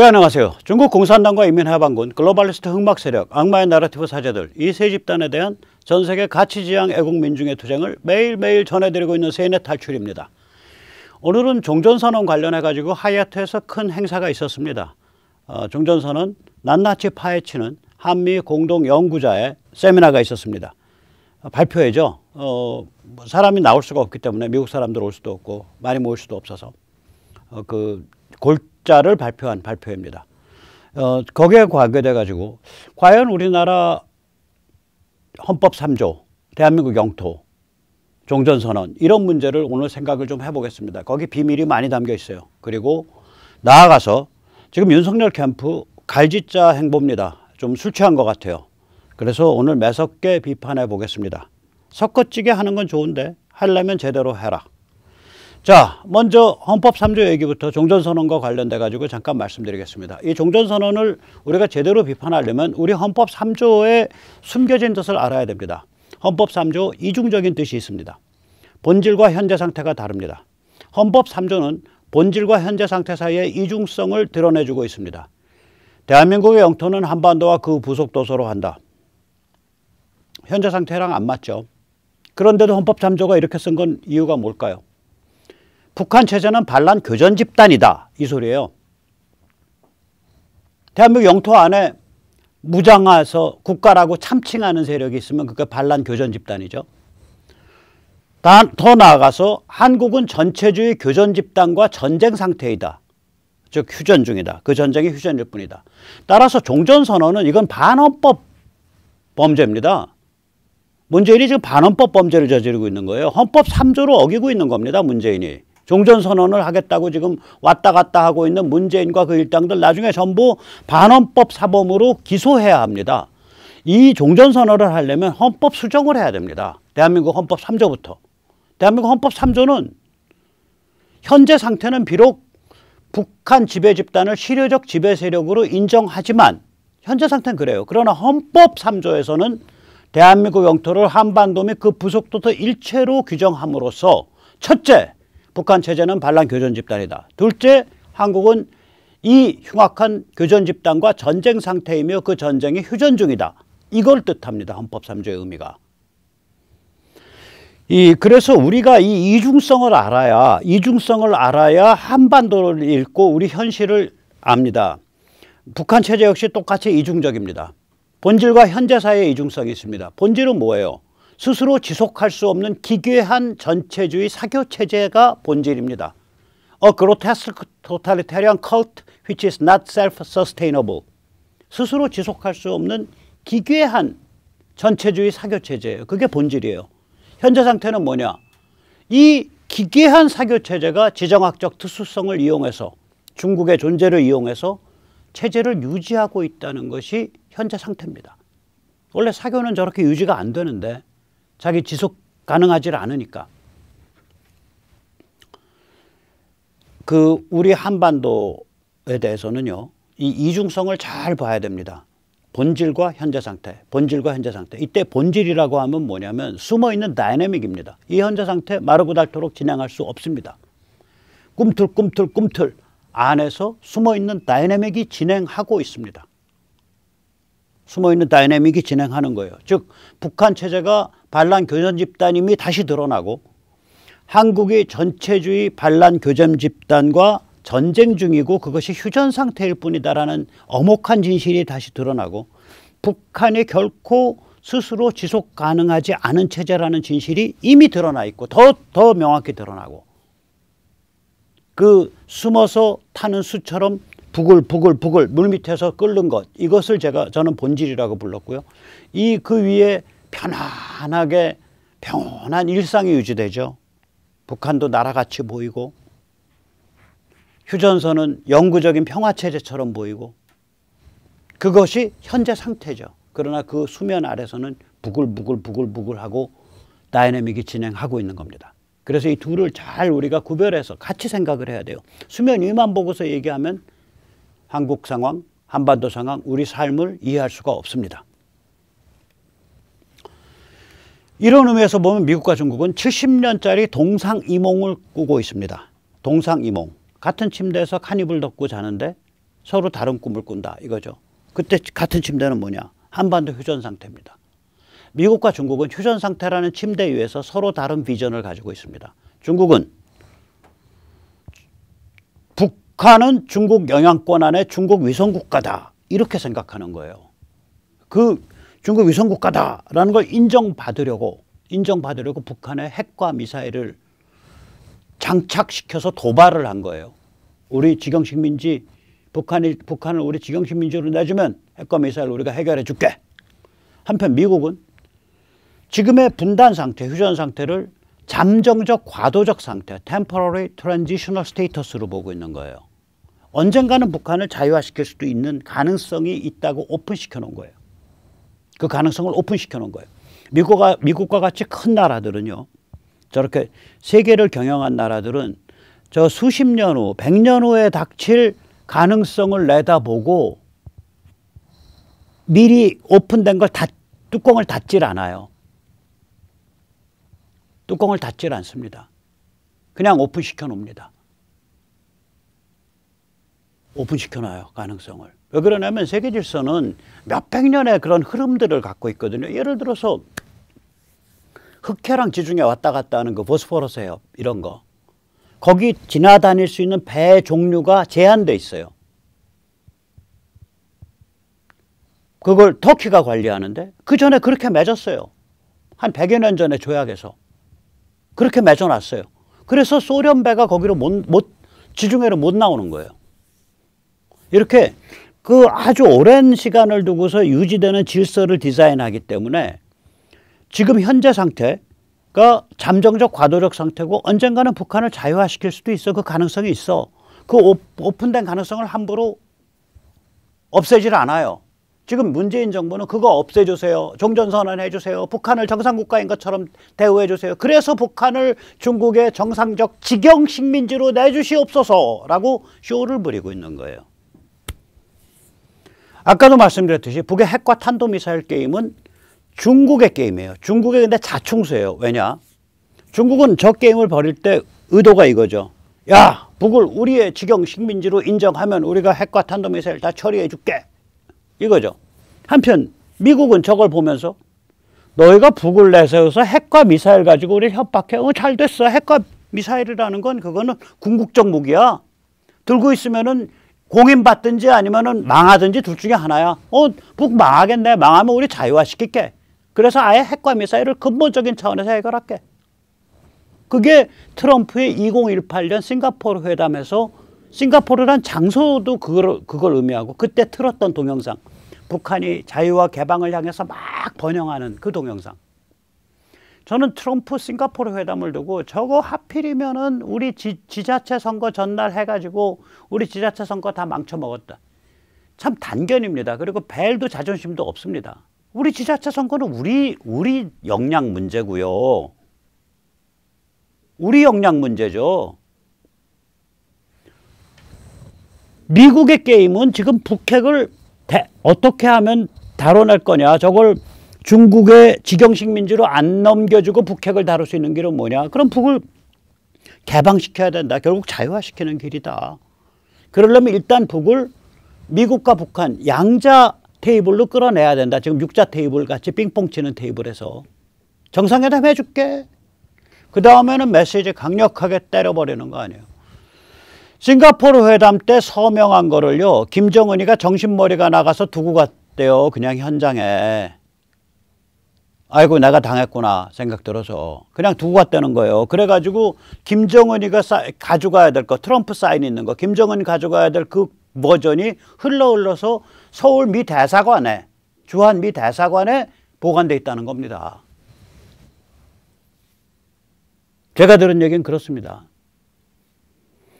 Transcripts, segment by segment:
예, 안녕하세요. 중국 공산당과 인민해방군, 글로벌리스트 흑막세력, 악마의 나라티브 사제들 이 세 집단에 대한 전 세계 가치지향 애국민중의 투쟁을 매일매일 전해드리고 있는 세인의 탈출입니다. 오늘은 종전선언 관련해가지고 하얏트에서 큰 행사가 있었습니다. 어, 종전선언 낱낱이 파헤치는 한미 공동 연구자의 세미나가 있었습니다. 어, 발표회죠. 어, 뭐 사람이 나올 수가 없기 때문에 미국 사람들 올 수도 없고 많이 모일 수도 없어서 어, 그 골자를 발표한 발표입니다. 어, 거기에 관계돼 가지고 과연 우리나라 헌법 3조 대한민국 영토 종전선언 이런 문제를 오늘 생각을 좀 해보겠습니다. 거기 비밀이 많이 담겨 있어요. 그리고 나아가서 지금 윤석열 캠프 갈짓자 행보입니다. 좀 술 취한 것 같아요. 그래서 오늘 매섭게 비판해 보겠습니다. 섞어찌게 하는 건 좋은데 하려면 제대로 해라. 자, 먼저 헌법 3조 얘기부터 종전선언과 관련돼 가지고 잠깐 말씀드리겠습니다. 이 종전선언을 우리가 제대로 비판하려면 우리 헌법 3조에 숨겨진 뜻을 알아야 됩니다. 헌법 3조 이중적인 뜻이 있습니다. 본질과 현재 상태가 다릅니다. 헌법 3조는 본질과 현재 상태 사이의 이중성을 드러내주고 있습니다. 대한민국의 영토는 한반도와 그 부속도서로 한다. 현재 상태랑 안 맞죠. 그런데도 헌법 3조가 이렇게 쓴 건 이유가 뭘까요? 북한 체제는 반란 교전 집단이다 이 소리예요. 대한민국 영토 안에 무장화해서 국가라고 참칭하는 세력이 있으면 그게 반란 교전 집단이죠. 더 나아가서 한국은 전체주의 교전 집단과 전쟁 상태이다. 즉 휴전 중이다. 그 전쟁이 휴전일 뿐이다. 따라서 종전선언은 이건 반헌법 범죄입니다. 문재인이 지금 반헌법 범죄를 저지르고 있는 거예요. 헌법 3조를 어기고 있는 겁니다. 문재인이. 종전선언을 하겠다고 지금 왔다 갔다 하고 있는 문재인과 그 일당들 나중에 전부 반헌법 사범으로 기소해야 합니다. 이 종전선언을 하려면 헌법 수정을 해야 됩니다. 대한민국 헌법 3조부터. 대한민국 헌법 3조는 현재 상태는 비록 북한 지배 집단을 실효적 지배 세력으로 인정하지만 현재 상태는 그래요. 그러나 헌법 3조에서는 대한민국 영토를 한반도 및 그 부속도터 일체로 규정함으로써 첫째, 북한 체제는 반란 교전 집단이다. 둘째, 한국은 이 흉악한 교전 집단과 전쟁 상태이며 그 전쟁이 휴전 중이다. 이걸 뜻합니다. 헌법 3조의 의미가. 이 그래서 우리가 이 이중성을 알아야 이중성을 알아야 한반도를 읽고 우리 현실을 압니다. 북한 체제 역시 똑같이 이중적입니다. 본질과 현재 사이의 이중성이 있습니다. 본질은 뭐예요? 스스로 지속할 수 없는 기괴한 전체주의 사교 체제가 본질입니다. A grotesque totalitarian cult which is not self-sustainable. 스스로 지속할 수 없는 기괴한 전체주의 사교 체제예요. 그게 본질이에요. 현재 상태는 뭐냐? 이 기괴한 사교 체제가 지정학적 특수성을 이용해서 중국의 존재를 이용해서 체제를 유지하고 있다는 것이 현재 상태입니다. 원래 사교는 저렇게 유지가 안 되는데 자기 지속 가능하지 않으니까. 그 우리 한반도에 대해서는요. 이 이중성을 잘 봐야 됩니다. 본질과 현재 상태, 본질과 현재 상태. 이때 본질이라고 하면 뭐냐면 숨어 있는 다이내믹입니다. 이 현재 상태 마르고 닳도록 진행할 수 없습니다. 꿈틀꿈틀꿈틀 안에서 숨어 있는 다이내믹이 진행하고 있습니다. 숨어있는 다이내믹이 진행하는 거예요. 즉 북한 체제가 반란 교전 집단임이 다시 드러나고 한국이 전체주의 반란 교전 집단과 전쟁 중이고 그것이 휴전 상태일 뿐이다라는 엄혹한 진실이 다시 드러나고 북한이 결코 스스로 지속 가능하지 않은 체제라는 진실이 이미 드러나 있고 더, 더 명확히 드러나고 그 숨어서 타는 수처럼 부글부글부글 물밑에서 끓는 것 이것을 제가 저는 본질이라고 불렀고요. 이 그 위에 편안하게 평온한 일상이 유지되죠. 북한도 나라같이 보이고 휴전선은 영구적인 평화체제처럼 보이고 그것이 현재 상태죠. 그러나 그 수면 아래서는 부글부글부글부글하고 다이내믹이 진행하고 있는 겁니다. 그래서 이 둘을 잘 우리가 구별해서 같이 생각을 해야 돼요. 수면 위만 보고서 얘기하면 한국 상황, 한반도 상황, 우리 삶을 이해할 수가 없습니다. 이런 의미에서 보면 미국과 중국은 70년짜리 동상이몽을 꾸고 있습니다. 동상이몽. 같은 침대에서 카니불 덮고 자는데 서로 다른 꿈을 꾼다 이거죠. 그때 같은 침대는 뭐냐? 한반도 휴전 상태입니다. 미국과 중국은 휴전 상태라는 침대 위에서 서로 다른 비전을 가지고 있습니다. 중국은 북한은 중국 영향권 안에 중국 위성국가다 이렇게 생각하는 거예요. 그 중국 위성국가다라는 걸 인정받으려고 인정받으려고 북한의 핵과 미사일을 장착시켜서 도발을 한 거예요. 우리 지경식 민지 북한이 북한을 우리 지경식 민지로 내주면 핵과 미사일 우리가 해결해 줄게. 한편 미국은 지금의 분단 상태, 휴전 상태를 잠정적 과도적 상태, temporary transitional status로 보고 있는 거예요. 언젠가는 북한을 자유화시킬 수도 있는 가능성이 있다고 오픈시켜 놓은 거예요. 그 가능성을 오픈시켜 놓은 거예요. 미국과, 미국과 같이 큰 나라들은요. 저렇게 세계를 경영한 나라들은 저 수십 년 후, 백 년 후에 닥칠 가능성을 내다보고 미리 오픈된 걸 다, 뚜껑을 닫질 않아요. 뚜껑을 닫질 않습니다. 그냥 오픈시켜 놓습니다. 오픈시켜놔요, 가능성을. 왜 그러냐면 세계 질서는 몇 백 년의 그런 흐름들을 갖고 있거든요. 예를 들어서 흑해랑 지중해 왔다 갔다 하는 거, 그 보스포러스 해협, 이런 거. 거기 지나다닐 수 있는 배 종류가 제한돼 있어요. 그걸 터키가 관리하는데 그 전에 그렇게 맺었어요. 한 100여 년 전에 조약에서. 그렇게 맺어놨어요. 그래서 소련 배가 거기로 못, 못 지중해로 못 나오는 거예요. 이렇게 그 아주 오랜 시간을 두고서 유지되는 질서를 디자인하기 때문에 지금 현재 상태가 잠정적 과도적 상태고 언젠가는 북한을 자유화시킬 수도 있어 그 가능성이 있어 그 오픈된 가능성을 함부로 없애질 않아요 지금 문재인 정부는 그거 없애주세요 종전선언 해주세요 북한을 정상국가인 것처럼 대우해주세요 그래서 북한을 중국의 정상적 직영 식민지로 내주시옵소서라고 쇼를 부리고 있는 거예요 아까도 말씀드렸듯이 북의 핵과 탄도미사일 게임은 중국의 게임이에요. 중국의 근데 자충수예요. 왜냐? 중국은 저 게임을 벌일 때 의도가 이거죠. 야, 북을 우리의 지경 식민지로 인정하면 우리가 핵과 탄도미사일 다 처리해 줄게. 이거죠. 한편 미국은 저걸 보면서 너희가 북을 내세워서 핵과 미사일 가지고 우리 협박해. 어, 잘 됐어. 핵과 미사일이라는 건 그거는 궁극적 무기야. 들고 있으면은 공인받든지 아니면은 망하든지 둘 중에 하나야. 어, 북 망하겠네. 망하면 우리 자유화시킬게. 그래서 아예 핵과 미사일을 근본적인 차원에서 해결할게. 그게 트럼프의 2018년 싱가포르 회담에서 싱가포르란 장소도 그걸, 그걸 의미하고 그때 틀었던 동영상. 북한이 자유와 개방을 향해서 막 번영하는 그 동영상. 저는 트럼프 싱가포르 회담을 두고 저거 하필이면은 우리 지, 지자체 선거 전날 해가지고 우리 지자체 선거 다 망쳐먹었다. 참 단견입니다. 그리고 벨도 자존심도 없습니다. 우리 지자체 선거는 우리 우리 역량 문제고요. 우리 역량 문제죠. 미국의 게임은 지금 북핵을 대, 어떻게 하면 다뤄낼 거냐 저걸 중국의 지경식 민주로 안 넘겨주고 북핵을 다룰 수 있는 길은 뭐냐? 그럼 북을 개방시켜야 된다. 결국 자유화시키는 길이다. 그러려면 일단 북을 미국과 북한 양자 테이블로 끌어내야 된다. 지금 육자 테이블 같이 빙봉 치는 테이블에서 정상회담 해줄게. 그 다음에는 메시지 강력하게 때려버리는 거 아니에요. 싱가포르 회담 때 서명한 거를요. 김정은이가 정신머리가 나가서 두고 갔대요. 그냥 현장에. 아이고 내가 당했구나 생각 들어서 그냥 두고 갔다는 거예요. 그래가지고 김정은이가 사, 가져가야 될 거 트럼프 사인 있는 거 김정은이 가져가야 될 그 버전이 흘러 흘러서 서울 미 대사관에 주한 미 대사관에 보관돼 있다는 겁니다. 제가 들은 얘기는 그렇습니다.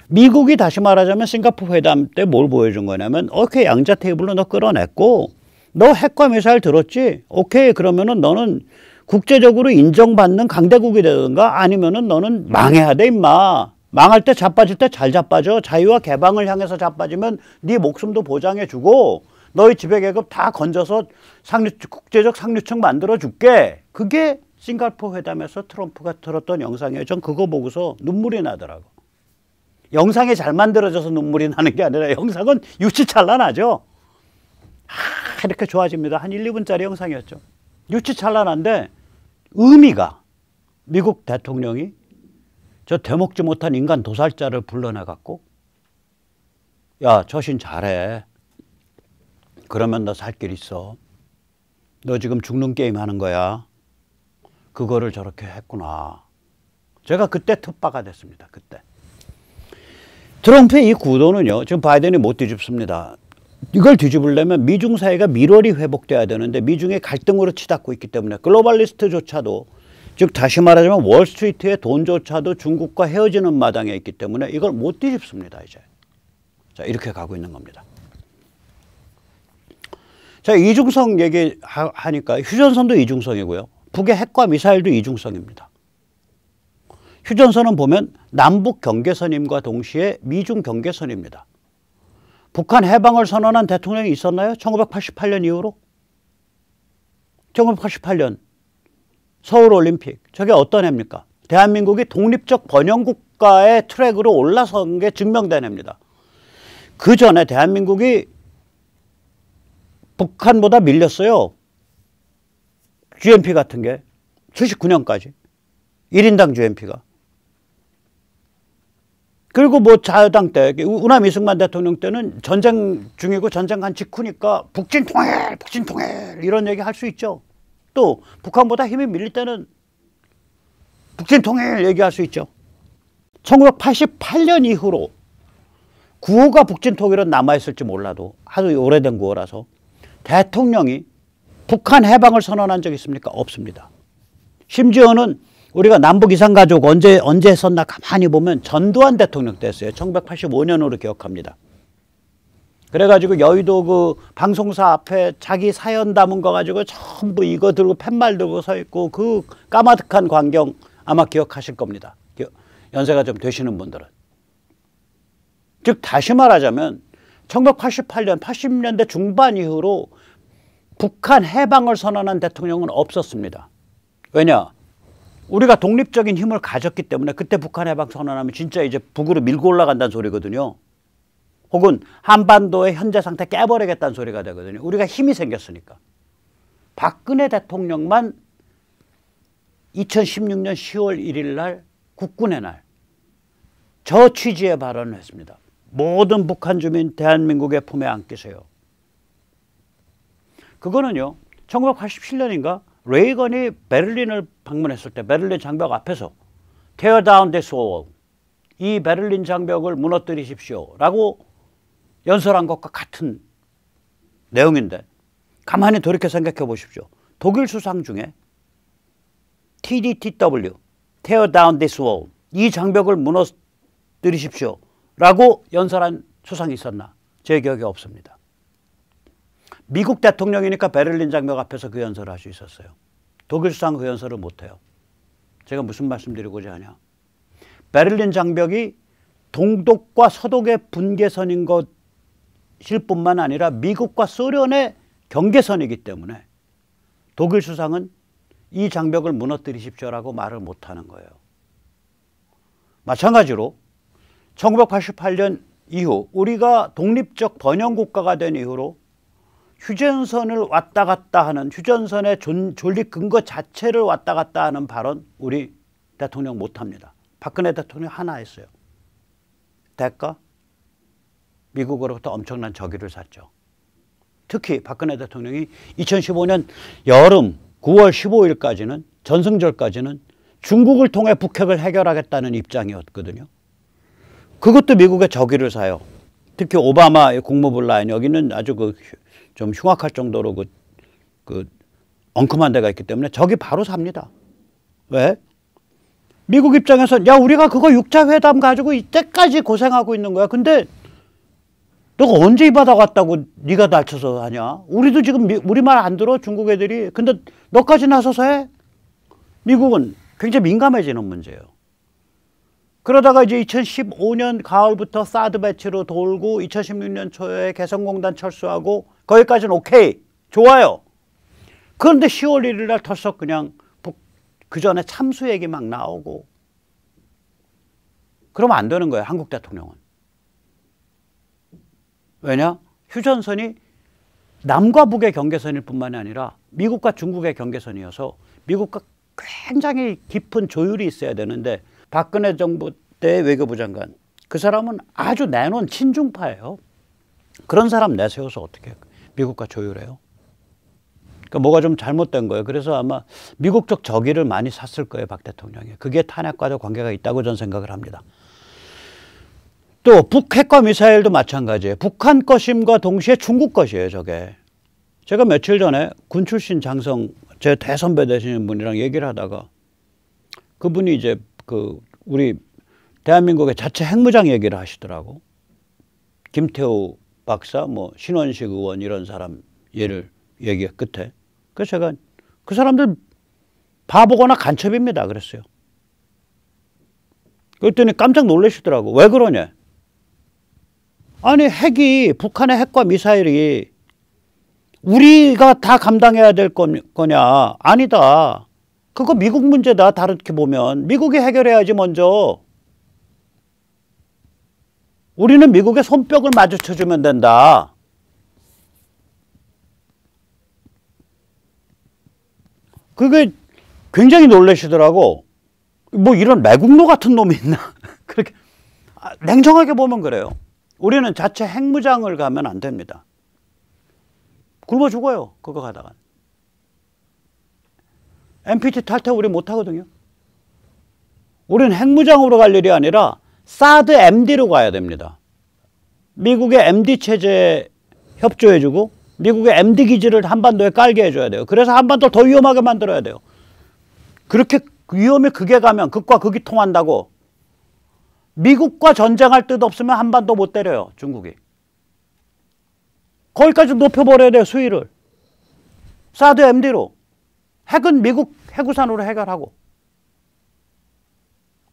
미국이 다시 말하자면 싱가포르 회담 때 뭘 보여준 거냐면 어케이 양자 테이블로 너 끌어냈고 너 핵과 미사일 들었지? 오케이 그러면은 너는 국제적으로 인정받는 강대국이 되든가 아니면은 너는 망해야 돼 임마 망할 때 자빠질 때 잘 자빠져 자유와 개방을 향해서 자빠지면 네 목숨도 보장해주고 너희 지배계급 다 건져서 상류 국제적 상류층 만들어줄게 그게 싱가포르 회담에서 트럼프가 들었던 영상이에요 전 그거 보고서 눈물이 나더라고 영상이 잘 만들어져서 눈물이 나는 게 아니라 영상은 유치찬란하죠 아, 이렇게 좋아집니다. 한 1, 2분짜리 영상이었죠. 유치찬란한데 의미가 미국 대통령이 저 대먹지 못한 인간 도살자를 불러내갖고 야, 처신 잘해. 그러면 너 살 길 있어. 너 지금 죽는 게임 하는 거야. 그거를 저렇게 했구나. 제가 그때 텃파가 됐습니다. 그때. 트럼프의 이 구도는요, 지금 바이든이 못 뒤집습니다. 이걸 뒤집으려면 미중 사이가 미월이 회복돼야 되는데 미중의 갈등으로 치닫고 있기 때문에 글로벌리스트조차도 즉 다시 말하자면 월스트리트의 돈조차도 중국과 헤어지는 마당에 있기 때문에 이걸 못 뒤집습니다 이제 자 이렇게 가고 있는 겁니다 자 이중성 얘기하니까 휴전선도 이중성이고요 북의 핵과 미사일도 이중성입니다 휴전선은 보면 남북 경계선임과 동시에 미중 경계선입니다 북한 해방을 선언한 대통령이 있었나요? 1988년 이후로? 1988년 서울올림픽 저게 어떤 해입니까? 대한민국이 독립적 번영국가의 트랙으로 올라선 게 증명된 해입니다. 그 전에 대한민국이 북한보다 밀렸어요. g m p 같은 게 79년까지 1인당 g m p 가 그리고 뭐 자유당 때 우남 이승만 대통령 때는 전쟁 중이고 전쟁 간 직후니까 북진 통일 북진 통일 이런 얘기 할 수 있죠. 또 북한보다 힘이 밀릴 때는 북진 통일 얘기할 수 있죠. 1988년 이후로 구호가 북진 통일은 남아있을지 몰라도 아주 오래된 구호라서 대통령이 북한 해방을 선언한 적이 있습니까? 없습니다. 심지어는 우리가 남북 이산 가족 언제 언제 했었나 가만히 보면 전두환 대통령 때였어요. 1985년으로 기억합니다. 그래가지고 여의도 그 방송사 앞에 자기 사연 담은 거 가지고 전부 이거 들고 팻말 들고 서 있고 그 까마득한 광경 아마 기억하실 겁니다. 연세가 좀 되시는 분들은. 즉 다시 말하자면 1988년 80년대 중반 이후로 북한 해방을 선언한 대통령은 없었습니다. 왜냐? 우리가 독립적인 힘을 가졌기 때문에 그때 북한 해방 선언하면 진짜 이제 북으로 밀고 올라간다는 소리거든요. 혹은 한반도의 현재 상태 깨버리겠다는 소리가 되거든요. 우리가 힘이 생겼으니까. 박근혜 대통령만 2016년 10월 1일 날 국군의 날 저 취지의 발언을 했습니다. 모든 북한 주민 대한민국의 품에 안기세요. 그거는요. 1987년인가 레이건이 베를린을 방문했을 때 베를린 장벽 앞에서 Tear down this wall. 이 베를린 장벽을 무너뜨리십시오. 라고 연설한 것과 같은 내용인데 가만히 돌이켜 생각해 보십시오. 독일 수상 중에 TDTW, Tear down this wall. 이 장벽을 무너뜨리십시오. 라고 연설한 수상이 있었나? 제기억에 없습니다. 미국 대통령이니까 베를린 장벽 앞에서 그 연설을 할 수 있었어요. 독일 수상 그 연설을 못해요. 제가 무슨 말씀드리고자 하냐. 베를린 장벽이 동독과 서독의 분계선인 것일 뿐만 아니라 미국과 소련의 경계선이기 때문에 독일 수상은 이 장벽을 무너뜨리십시오라고 말을 못하는 거예요. 마찬가지로 1988년 이후 우리가 독립적 번영국가가 된 이후로 휴전선을 왔다 갔다 하는 휴전선의 존, 존립 근거 자체를 왔다 갔다 하는 발언 우리 대통령 못합니다. 박근혜 대통령 하나 했어요. 대가 미국으로부터 엄청난 저기를 샀죠. 특히 박근혜 대통령이 2015년 여름 9월 15일까지는 전승절까지는 중국을 통해 북핵을 해결하겠다는 입장이었거든요. 그것도 미국의 저기를 사요. 특히 오바마 국무부 라인 여기는 아주 그좀 흉악할 정도로 그, 그 엉큼한 데가 있기 때문에 저기 바로 삽니다. 왜? 미국 입장에서 야 우리가 그거 육자 회담 가지고 이때까지 고생하고 있는 거야. 근데 너가 언제 이 바다 갔다고 네가 다쳐서 하냐? 우리도 지금 미, 우리 말 안 들어 중국 애들이. 근데 너까지 나서서 해? 미국은 굉장히 민감해지는 문제예요. 그러다가 이제 2015년 가을부터 사드 배치로 돌고 2016년 초에 개성공단 철수하고 거기까지는 오케이. 좋아요. 그런데 10월 1일 날 터석 그냥 그 전에 참수 얘기 막 나오고 그러면 안 되는 거예요. 한국 대통령은. 왜냐? 휴전선이 남과 북의 경계선일 뿐만이 아니라 미국과 중국의 경계선이어서 미국과 굉장히 깊은 조율이 있어야 되는데 박근혜 정부 때 외교부 장관 그 사람은 아주 내놓은 친중파예요. 그런 사람 내세워서 어떻게 해요? 미국과 조율해요. 그러니까 뭐가 좀 잘못된 거예요. 그래서 아마 미국적 저기를 많이 샀을 거예요, 박 대통령이. 그게 탄핵과도 관계가 있다고 저는 생각을 합니다. 또 북핵과 미사일도 마찬가지예요. 북한 것임과 동시에 중국 것이에요, 저게. 제가 며칠 전에 군 출신 장성 제 대선배 되시는 분이랑 얘기를 하다가 그분이 이제 그 우리 대한민국의 자체 핵무장 얘기를 하시더라고. 김태우 박사, 뭐 신원식 의원 이런 사람 얘를 얘기 끝에 그 제가 그 사람들 바보거나 간첩입니다 그랬어요. 그랬더니 깜짝 놀라시더라고. 왜 그러냐? 아니 핵이 북한의 핵과 미사일이 우리가 다 감당해야 될 거냐? 아니다. 그거 미국 문제다. 다르게 보면 미국이 해결해야지 먼저. 우리는 미국의 손뼉을 마주쳐주면 된다. 그게 굉장히 놀라시더라고. 뭐 이런 매국노 같은 놈이 있나? 그렇게 아, 냉정하게 보면 그래요. 우리는 자체 핵무장을 가면 안 됩니다. 굶어 죽어요. 그거 가다가. n p t 탈퇴 우리 못 하거든요. 우리는 핵무장으로 갈 일이 아니라 사드 MD로 가야 됩니다. 미국의 MD 체제에 협조해주고 미국의 MD 기지를 한반도에 깔게 해줘야 돼요. 그래서 한반도를 더 위험하게 만들어야 돼요. 그렇게 위험이 극에 가면 극과 극이 통한다고 미국과 전쟁할 뜻 없으면 한반도 못 때려요. 중국이. 거기까지 높여버려야 돼요. 수위를. 사드 MD로. 핵은 미국 해구산으로 해결하고.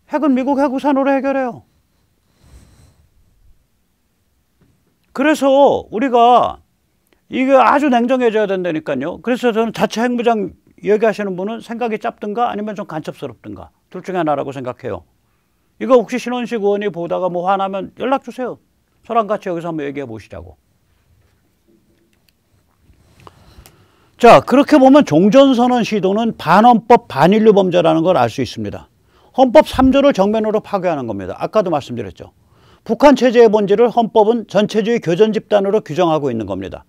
핵은 미국 핵우산으로 해결해요. 그래서 우리가 이게 아주 냉정해져야 된다니까요. 그래서 저는 자체 핵무장 얘기하시는 분은 생각이 짧든가 아니면 좀 간첩스럽든가 둘 중에 하나라고 생각해요. 이거 혹시 신원식 의원이 보다가 뭐 화나면 연락 주세요. 저랑 같이 여기서 한번 얘기해 보시자고. 자, 그렇게 보면 종전선언 시도는 반헌법 반인류 범죄라는 걸 알 수 있습니다. 헌법 3조를 정면으로 파괴하는 겁니다. 아까도 말씀드렸죠. 북한 체제의 본질을 헌법은 전체주의 교전 집단으로 규정하고 있는 겁니다.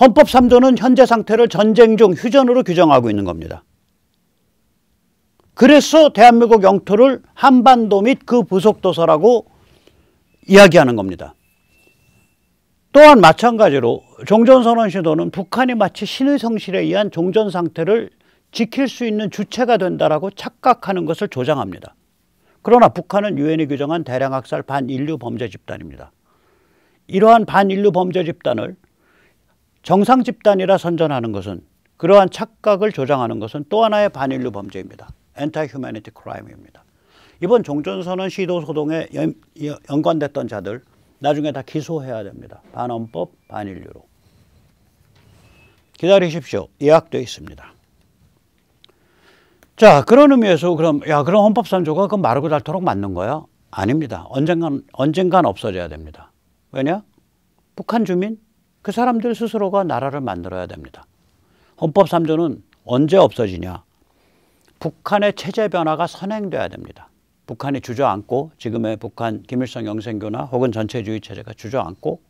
헌법 3조는 현재 상태를 전쟁 중 휴전으로 규정하고 있는 겁니다. 그래서 대한민국 영토를 한반도 및 그 부속도서라고 이야기하는 겁니다. 또한 마찬가지로 종전선언 시도는 북한이 마치 신의 성실에 의한 종전상태를 지킬 수 있는 주체가 된다라고 착각하는 것을 조장합니다. 그러나 북한은 유엔이 규정한 대량학살 반인류 범죄 집단입니다. 이러한 반인류 범죄 집단을 정상 집단이라 선전하는 것은 그러한 착각을 조장하는 것은 또 하나의 반인류 범죄입니다. 엔타 휴머니티 크라임입니다. 이번 종전선언 시도 소동에 연, 연관됐던 자들 나중에 다 기소해야 됩니다. 반헌법 반인류로. 기다리십시오. 예약돼 있습니다. 자, 그런 의미에서 그럼, 야, 그럼 헌법 3조가 그 마르고 닳도록 맞는 거야? 아닙니다. 언젠간, 언젠간 없어져야 됩니다. 왜냐? 북한 주민? 그 사람들 스스로가 나라를 만들어야 됩니다. 헌법 3조는 언제 없어지냐? 북한의 체제 변화가 선행돼야 됩니다. 북한이 주저앉고 지금의 북한 김일성 영생교나 혹은 전체주의 체제가 주저앉고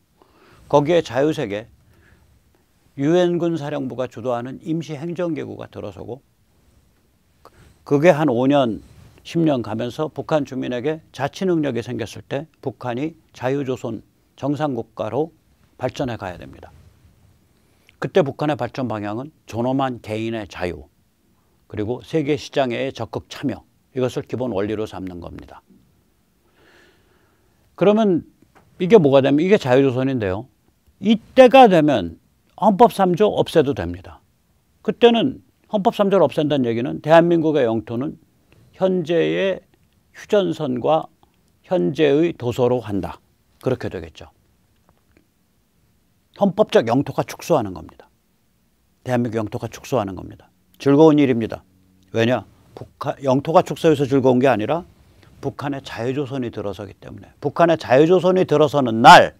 거기에 자유세계 유엔군 사령부가 주도하는 임시 행정기구가 들어서고 그게 한 5년, 10년 가면서 북한 주민에게 자치 능력이 생겼을 때 북한이 자유조선 정상국가로 발전해 가야 됩니다. 그때 북한의 발전 방향은 존엄한 개인의 자유 그리고 세계 시장에 적극 참여 이것을 기본 원리로 삼는 겁니다. 그러면 이게 뭐가 되면 이게 자유조선인데요. 이때가 되면 헌법 3조 없애도 됩니다. 그때는 헌법 3조를 없앤다는 얘기는 대한민국의 영토는 현재의 휴전선과 현재의 도서로 한다. 그렇게 되겠죠. 헌법적 영토가 축소하는 겁니다. 대한민국 영토가 축소하는 겁니다. 즐거운 일입니다. 왜냐? 북한 영토가 축소해서 즐거운 게 아니라 북한의 자유조선이 들어서기 때문에 북한의 자유조선이 들어서는 날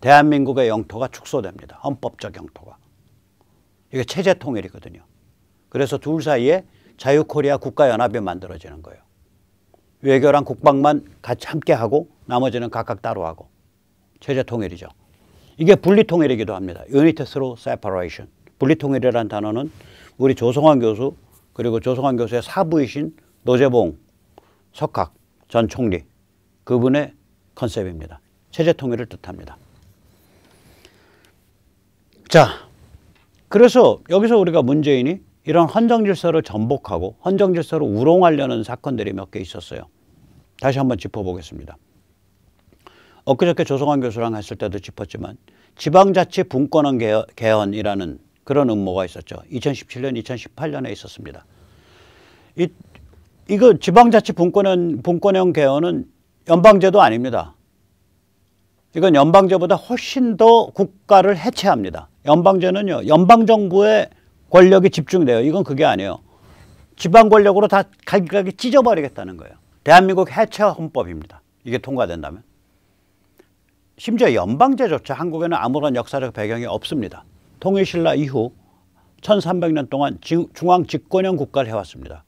대한민국의 영토가 축소됩니다. 헌법적 영토가. 이게 체제 통일이거든요. 그래서 둘 사이에 자유코리아 국가연합이 만들어지는 거예요. 외교랑 국방만 같이 함께 하고 나머지는 각각 따로 하고 체제 통일이죠. 이게 분리 통일이기도 합니다. Unity through separation. 분리 통일이라는 단어는 우리 조성환 교수 그리고 조성환 교수의 사부이신 노재봉 석학 전 총리 그분의 컨셉입니다. 체제 통일을 뜻합니다. 자, 그래서 여기서 우리가 문재인이 이런 헌정 질서를 전복하고 헌정 질서를 우롱하려는 사건들이 몇 개 있었어요. 다시 한번 짚어보겠습니다. 엊그저께 조성환 교수랑 했을 때도 짚었지만 지방자치 분권원 개헌이라는 그런 음모가 있었죠. 2017년, 2018년에 있었습니다. 이, 이거 지방자치 분권원, 분권형 개헌은 연방제도 아닙니다. 이건 연방제보다 훨씬 더 국가를 해체합니다. 연방제는요, 연방정부의 권력이 집중돼요. 이건 그게 아니에요. 지방 권력으로 다 갈기갈기 찢어버리겠다는 거예요. 대한민국 해체 헌법입니다. 이게 통과된다면. 심지어 연방제조차 한국에는 아무런 역사적 배경이 없습니다. 통일신라 이후 1300년 동안 중앙 집권형 국가를 해왔습니다.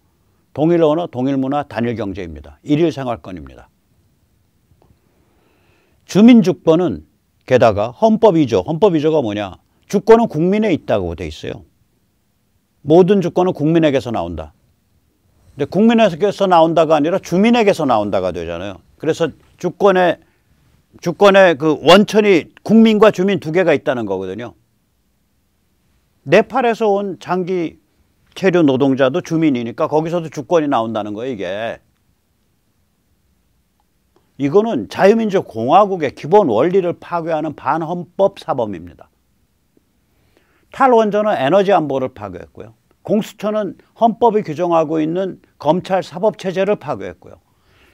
동일 언어, 동일 문화, 단일 경제입니다. 일일 생활권입니다. 주민주권은 게다가 헌법 이죠 헌법 이죠가 뭐냐? 주권은 국민에 있다고 돼 있어요. 모든 주권은 국민에게서 나온다. 근데 국민에게서 나온다가 아니라 주민에게서 나온다가 되잖아요. 그래서 주권의 주권의 그 원천이 국민과 주민 두 개가 있다는 거거든요. 네팔에서 온 장기 체류 노동자도 주민이니까 거기서도 주권이 나온다는 거예요, 이게. 이거는 자유민주공화국의 기본 원리를 파괴하는 반헌법 사범입니다. 탈원전은 에너지 안보를 파괴했고요. 공수처는 헌법이 규정하고 있는 검찰 사법체제를 파괴했고요.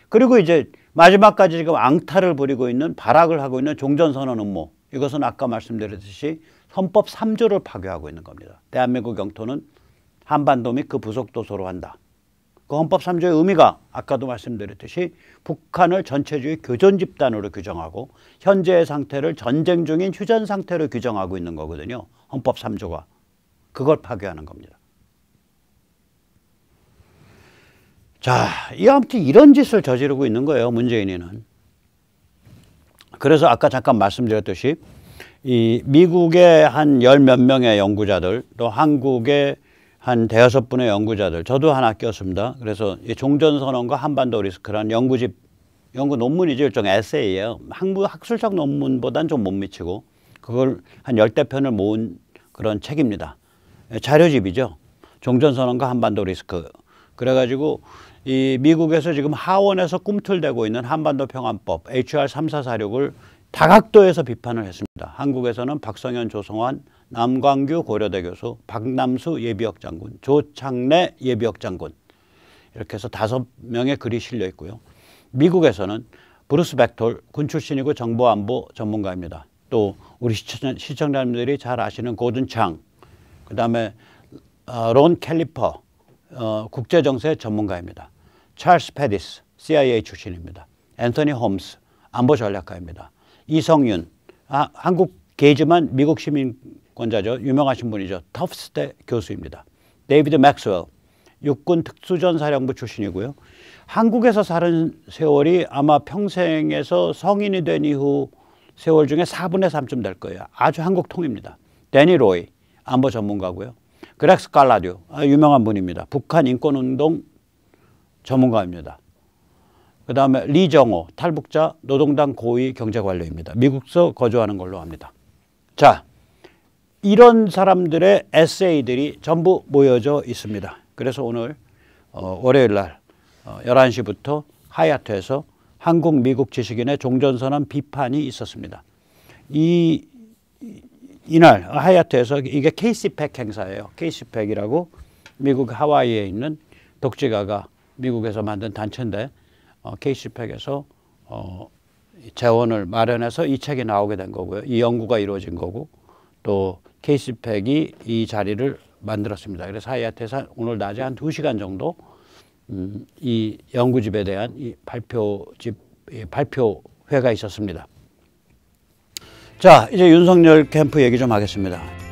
그리고 이제 마지막까지 지금 앙탈을 부리고 있는 발악을 하고 있는 종전선언 음모 이것은 아까 말씀드렸듯이 헌법 3조를 파괴하고 있는 겁니다. 대한민국 영토는 한반도 및 그 부속도서로 한다. 그 헌법 3조의 의미가 아까도 말씀드렸듯이 북한을 전체주의 교전 집단으로 규정하고 현재의 상태를 전쟁 중인 휴전 상태로 규정하고 있는 거거든요. 헌법 3조가 그걸 파괴하는 겁니다. 자, 이 아무튼 이런 짓을 저지르고 있는 거예요. 문재인이는. 그래서 아까 잠깐 말씀드렸듯이 이 미국의 한 열 몇 명의 연구자들 또 한국의 한 대여섯 분의 연구자들, 저도 하나 꼈습니다. 그래서 이 종전선언과 한반도 리스크라는 연구집, 연구 논문이죠. 일종의 에세이예요. 학부, 학술적 논문보단 좀 못 미치고 그걸 한 열대 편을 모은 그런 책입니다. 예, 자료집이죠. 종전선언과 한반도 리스크. 그래가지고 이 미국에서 지금 하원에서 꿈틀대고 있는 한반도 평안법 HR 3446을 다각도에서 비판을 했습니다. 한국에서는 박성현, 조성환, 남광규 고려대 교수, 박남수 예비역 장군, 조창래 예비역 장군 이렇게 해서 다섯 명의 글이 실려 있고요. 미국에서는 브루스 백톨 군 출신이고 정보안보 전문가입니다. 또 우리 시청, 자님들이잘 아시는 고든 창, 그 다음에 어, 론 캘리퍼 어, 국제정세 전문가입니다. 찰스 페디스 CIA 출신입니다. 앤서니 홈스 안보 전략가입니다. 이성윤 아, 한국 게이지만 미국 시민 권자죠. 유명하신 분이죠. 터프스대 교수입니다. 데이비드 맥스웰 육군 특수전사령부 출신이고요. 한국에서 사는 세월이 아마 평생에서 성인이 된 이후 세월 중에 4분의 3쯤 될 거예요. 아주 한국 통입니다. 데니 로이 안보 전문가고요. 그렉스 칼라듀 아, 유명한 분입니다. 북한 인권운동 전문가입니다. 그 다음에 리정호 탈북자 노동당 고위 경제관료입니다. 미국서 거주하는 걸로 합니다. 자 이런 사람들의 에세이들이 전부 모여져 있습니다. 그래서 오늘 어, 월요일 날 어, 11시부터 하얏트에서 한국 미국 지식인의 종전선언 비판이 있었습니다. 이 이날 하얏트에서 이게 케이시팩 행사예요. 케이시팩이라고 미국 하와이에 있는 독재가가 미국에서 만든 단체인데 어, 케이시팩에서 어, 재원을 마련해서 이 책이 나오게 된 거고요. 이 연구가 이루어진 거고 또 케이스팩이 이 자리를 만들었습니다. 그래서 하이아트에서 오늘 낮에 한 두시간 정도 음, 이 연구집에 대한 이 발표집 예, 발표회가 있었습니다. 자, 이제 윤석열 캠프 얘기 좀 하겠습니다.